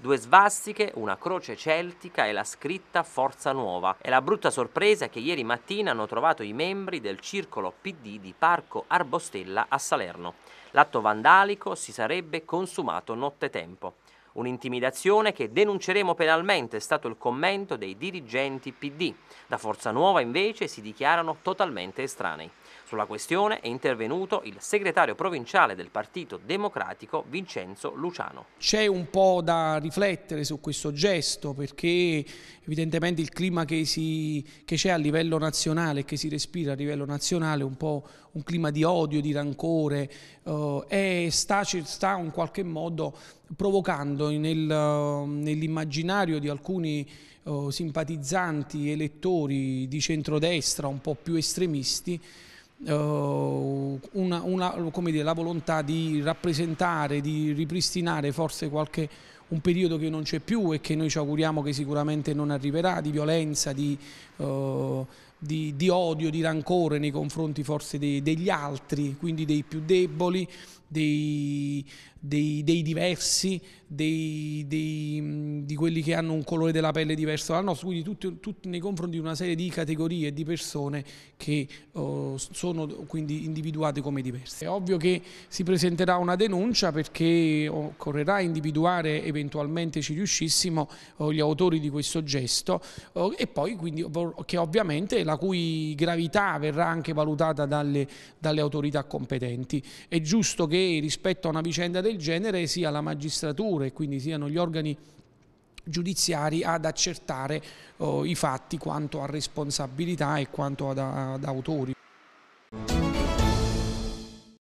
due svastiche, una croce celtica e la scritta Forza Nuova. È la brutta sorpresa che ieri mattina hanno trovato i membri del circolo PD di Parco Arbostella a Salerno. L'atto vandalico si sarebbe consumato nottetempo. Un'intimidazione che denunceremo penalmente è stato il commento dei dirigenti PD. Da Forza Nuova invece si dichiarano totalmente estranei. Sulla questione è intervenuto il segretario provinciale del Partito Democratico Vincenzo Luciano. C'è un po' da riflettere su questo gesto perché evidentemente il clima che, c'è a livello nazionale, e che si respira a livello nazionale, è un po' un clima di odio, di rancore, eh, sta, sta in qualche modo provocando nel, nell'immaginario di alcuni oh, simpatizzanti elettori di centrodestra un po' più estremisti oh, una, una, dire, la volontà di rappresentare, di ripristinare forse qualche un periodo che non c'è più e che noi ci auguriamo che sicuramente non arriverà, di violenza, di, eh, di, di odio, di rancore nei confronti forse dei, degli altri, quindi dei più deboli, dei, dei, dei diversi, dei, di quelli che hanno un colore della pelle diverso dal nostro, quindi tutti, tutti nei confronti di una serie di categorie di persone che uh, sono quindi individuate come diverse. È ovvio che si presenterà una denuncia perché oh, occorrerà individuare eventualmente ci riuscissimo uh, gli autori di questo gesto uh, e poi quindi che ovviamente la cui gravità verrà anche valutata dalle, dalle autorità competenti. È giusto che rispetto a una vicenda del genere sia la magistratura e quindi siano gli organi giudiziari ad accertare oh, i fatti quanto a responsabilità e quanto ad, ad autori.